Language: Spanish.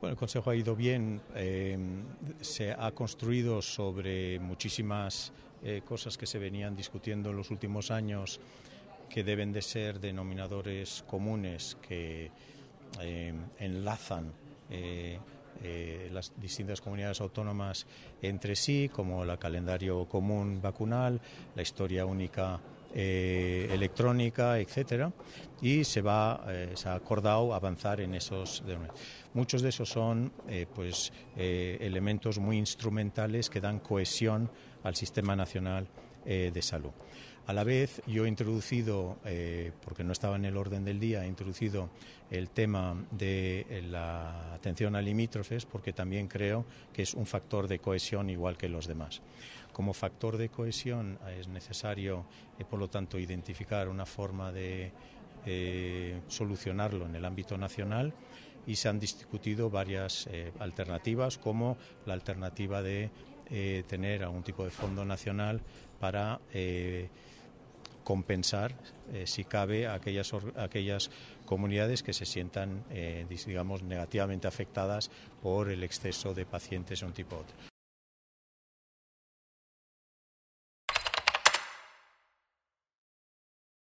Bueno, el Consejo ha ido bien, eh, se ha construido sobre muchísimas eh, cosas que se venían discutiendo en los últimos años que deben de ser denominadores comunes que eh, enlazan las distintas comunidades autónomas entre sí, como el calendario común vacunal, la historia única eh, electrónica, etcétera, y se va eh, ha acordado avanzar en esos. Muchos de esos son eh, pues elementos muy instrumentales que dan cohesión al sistema nacional de salud. A la vez, yo he introducido, eh, porque no estaba en el orden del día, he introducido el tema de eh, la atención a limítrofes, porque también creo que es un factor de cohesión igual que los demás. Como factor de cohesión eh, es necesario, por lo tanto, identificar una forma de solucionarlo en el ámbito nacional y se han discutido varias alternativas, como la alternativa de eh, tener algún tipo de fondo nacional para eh, compensar, eh, si cabe, a aquellas, aquellas comunidades que se sientan, negativamente afectadas por el exceso de pacientes de un tipo u otro.